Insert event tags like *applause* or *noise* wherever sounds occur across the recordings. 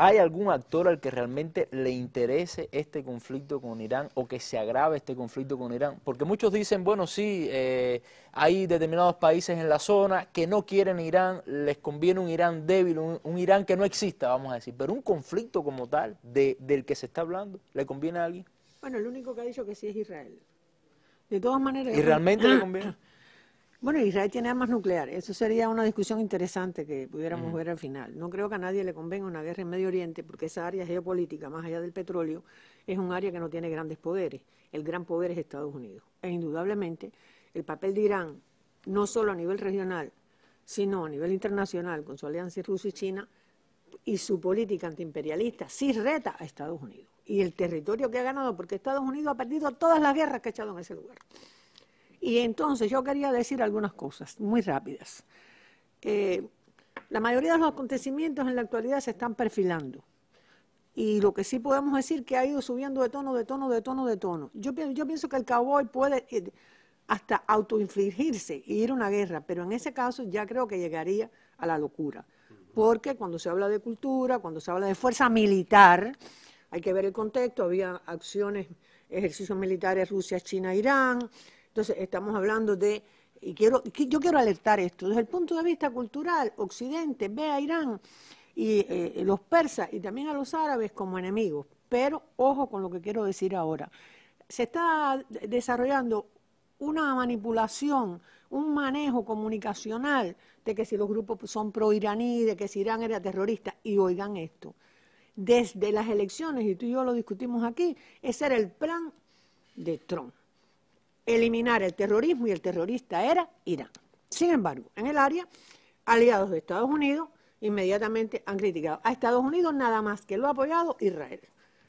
¿Hay algún actor al que realmente le interese este conflicto con Irán o que se agrave este conflicto con Irán? Porque muchos dicen, bueno, sí, eh, hay determinados países en la zona que no quieren Irán, les conviene un Irán débil, un, Irán que no exista, vamos a decir, pero un conflicto como tal, del que se está hablando, ¿le conviene a alguien? Bueno, el único que ha dicho que sí es Israel. De todas maneras... ¿Y realmente le *coughs* conviene? Bueno, Israel tiene armas nucleares. Eso sería una discusión interesante que pudiéramos ver al final. No creo que a nadie le convenga una guerra en Medio Oriente porque esa área geopolítica, más allá del petróleo, es un área que no tiene grandes poderes. El gran poder es Estados Unidos. E indudablemente el papel de Irán, no solo a nivel regional, sino a nivel internacional, con su alianza Rusia y China, y su política antiimperialista, sí reta a Estados Unidos. Y el territorio que ha ganado, porque Estados Unidos ha perdido todas las guerras que ha echado en ese lugar. Y entonces yo quería decir algunas cosas muy rápidas. Eh, la mayoría de los acontecimientos en la actualidad se están perfilando. Y lo que sí podemos decir que ha ido subiendo de tono, de tono, de tono, de tono. Yo, yo pienso que el cowboy puede eh, hasta autoinfligirse y e ir a una guerra, pero en ese caso ya creo que llegaría a la locura. Porque cuando se habla de cultura, cuando se habla de fuerza militar, hay que ver el contexto, había acciones, ejercicios militares Rusia, China, Irán, entonces, estamos hablando de, y quiero, yo quiero alertar esto, desde el punto de vista cultural, Occidente ve a Irán y eh, los persas y también a los árabes como enemigos. Pero ojo con lo que quiero decir ahora. Se está desarrollando una manipulación, un manejo comunicacional de que si los grupos son pro iraní, de que si Irán era terrorista. Y oigan esto, desde las elecciones, y tú y yo lo discutimos aquí, ese era el plan de Trump eliminar el terrorismo y el terrorista era Irán. Sin embargo, en el área, aliados de Estados Unidos inmediatamente han criticado a Estados Unidos nada más que lo ha apoyado Israel.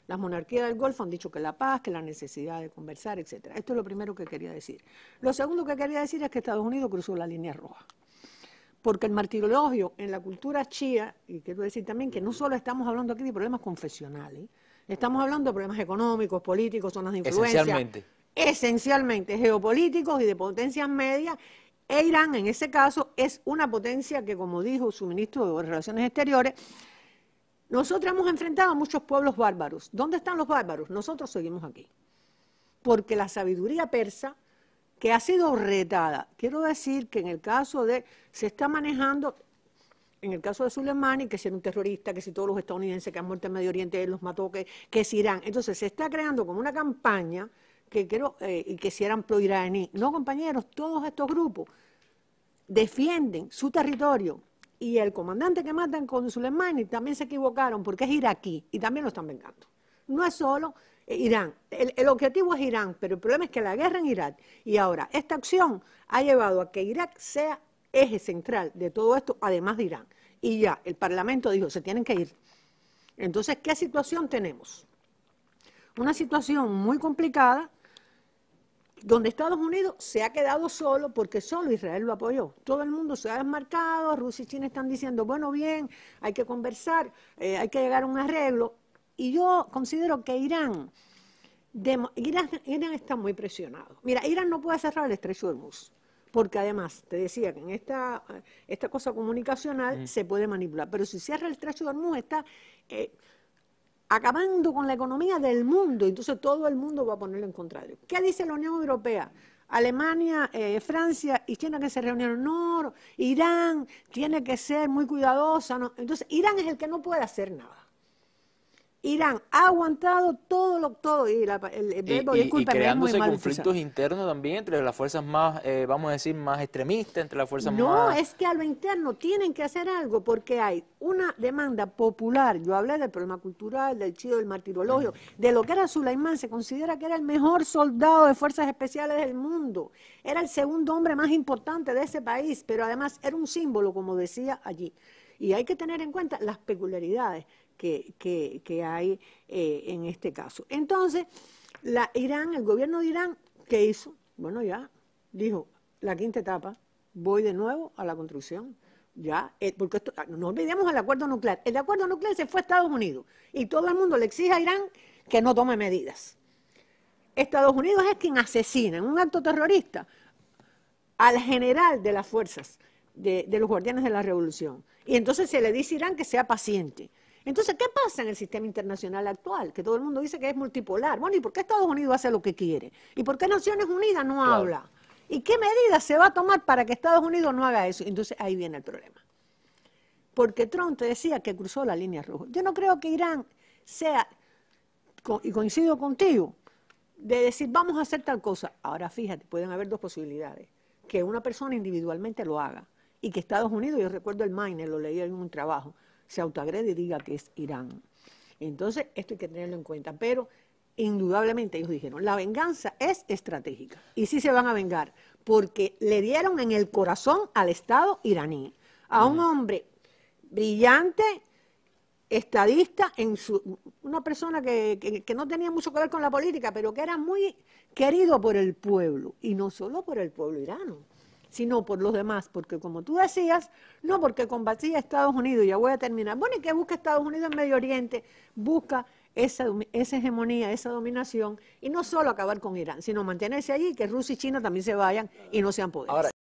Las monarquías del Golfo han dicho que la paz, que la necesidad de conversar, etcétera. Esto es lo primero que quería decir. Lo segundo que quería decir es que Estados Unidos cruzó la línea roja. Porque el martirologio en la cultura chía, y quiero decir también que no solo estamos hablando aquí de problemas confesionales, estamos hablando de problemas económicos, políticos, zonas de influencia. Esencialmente esencialmente geopolíticos y de potencias medias. E Irán, en ese caso, es una potencia que, como dijo su ministro de Relaciones Exteriores, nosotros hemos enfrentado a muchos pueblos bárbaros. ¿Dónde están los bárbaros? Nosotros seguimos aquí. Porque la sabiduría persa, que ha sido retada, quiero decir que en el caso de, se está manejando, en el caso de Soleimani, que si era un terrorista, que si todos los estadounidenses que han muerto en Medio Oriente, él los mató, que, que es Irán. Entonces se está creando como una campaña que quiero y eh, que si eran pro iraní No, compañeros, todos estos grupos defienden su territorio y el comandante que matan con Soleimani también se equivocaron porque es iraquí y también lo están vengando. No es solo eh, Irán, el, el, objetivo es Irán, pero el problema es que la guerra en Irak y ahora esta acción ha llevado a que Irak sea eje central de todo esto, además de Irán. Y ya el Parlamento dijo, se tienen que ir. Entonces, ¿qué situación tenemos? Una situación muy complicada donde Estados Unidos se ha quedado solo porque solo Israel lo apoyó. Todo el mundo se ha desmarcado, Rusia y China están diciendo, bueno, bien, hay que conversar, eh, hay que llegar a un arreglo. Y yo considero que Irán, Irán, está muy presionado. Mira, Irán no puede cerrar el estrecho de Hormuz, porque además, te decía que en esta, cosa comunicacional mm. se puede manipular, pero si cierra el estrecho de Hormuz está... Eh, acabando con la economía del mundo. Entonces todo el mundo va a ponerlo en contrario. ¿Qué dice la Unión Europea? Alemania, eh, Francia y China que se reunieron. No, Irán tiene que ser muy cuidadosa. Entonces Irán es el que no puede hacer nada. Irán ha aguantado todo lo todo y el, creándose conflictos internos también entre las fuerzas más eh, vamos a decir más extremistas entre las fuerzas no, no es que a lo interno tienen que hacer algo porque hay una demanda popular yo hablé del problema cultural del chido del martirologio de lo que era Sulaimán se considera que era el mejor soldado de fuerzas especiales del mundo era el segundo hombre más importante de ese país pero además era un símbolo como decía allí y hay que tener en cuenta las peculiaridades que, hay eh, en este caso. Entonces, Irán, el gobierno de Irán, ¿qué hizo? Bueno, ya dijo, la quinta etapa, voy de nuevo a la construcción. Ya, eh, porque ah, no olvidemos el acuerdo nuclear. El acuerdo nuclear se fue a Estados Unidos y todo el mundo le exige a Irán que no tome medidas. Estados Unidos es quien asesina en un acto terrorista al general de las fuerzas de, los guardianes de la revolución. Y entonces se le dice a Irán que sea paciente. Entonces, ¿qué pasa en el sistema internacional actual? Que todo el mundo dice que es multipolar. Bueno, ¿y por qué Estados Unidos hace lo que quiere? ¿Y por qué Naciones Unidas no habla? ¿Y qué medidas se va a tomar para que Estados Unidos no haga eso? Entonces, ahí viene el problema. Porque Trump te decía que cruzó la línea roja. Yo no creo que Irán sea, y coincido contigo, de decir vamos a hacer tal cosa. Ahora fíjate, pueden haber dos posibilidades. Que una persona individualmente lo haga y que Estados Unidos, yo recuerdo el Mainer, lo leí en un trabajo, se autoagrede y diga que es Irán. Entonces, esto hay que tenerlo en cuenta. Pero, indudablemente, ellos dijeron, la venganza es estratégica. Y sí se van a vengar, porque le dieron en el corazón al Estado iraní, a un hombre brillante, estadista, una persona que, que no tenía mucho que ver con la política, pero que era muy querido por el pueblo, y no solo por el pueblo irano sino por los demás, porque como tú decías, no porque combatía Estados Unidos, ya voy a terminar. Bueno, ¿y que busca Estados Unidos en Medio Oriente? Busca esa, esa, hegemonía, esa dominación, y no solo acabar con Irán, sino mantenerse allí, que Rusia y China también se vayan y no sean poderes.